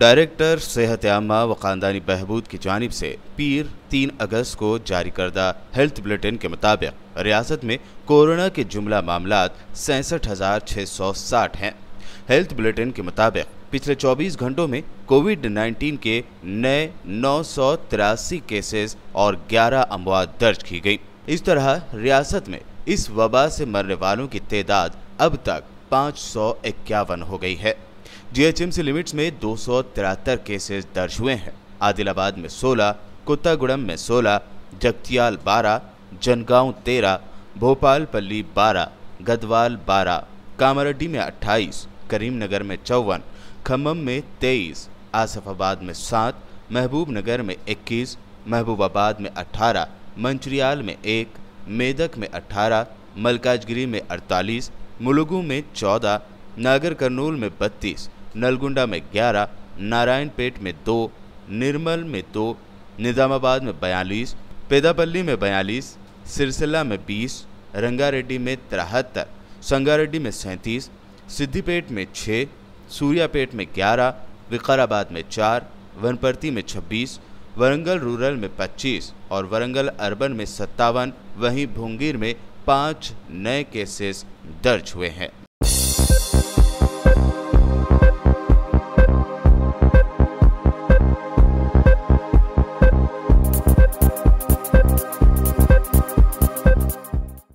director सेहत आमा व ख़ानदानी बहबूद की जानब से पीर तीन अगस्त को जारी करदा हेल्थ बुलेटिन के मुताबिक रियासत में कोरोना के जुमला मामला सैंसठ हज़ार छः सौ साठ हैं हेल्थ बुलेटिन के मुताबिक पिछले 24 घंटों में कोविड 19 के नए नौ सौ तिरासी केसेस और 11 अमवात दर्ज की गई इस तरह रियासत में इस वबा से मरने वालों की तादाद अब तक पाँच हो गई है जीएचएमसी लिमिट्स में दो केसेस दर्ज हुए हैं आदिलाबाद में 16, कोत्तागुड़म में 16, जगतियाल 12, जनगांव 13, भोपालपल्ली 12, गदवाल 12, कामारेड्डी में 28, करीमनगर में चौवन खम्भम में 23, आसफाबाद में 7, महबूबनगर में 21, महबूबाबाद में 18, मंचरियाल में 1, मेदक में 18, मलकाजगिरी में 48, मुलुगू में नागर कर्नूल में बत्तीस नलगुंडा में ग्यारह नारायणपेट में दो निर्मल में दो निज़ामाबाद में बयालीस पेदापल्ली में बयालीस सिरसिला में बीस रंगारेड्डी में तिहत्तर संगारेड्डी में सैंतीस सिद्धिपेट में छः सूर्यापेट में ग्यारह विकाराबाद में चार वनपर्ती में छब्बीस वरंगल रूरल में 25 और वरंगल अर्बन में सत्तावन वहीं भोंगीर में पाँच नए केसेस दर्ज हुए हैं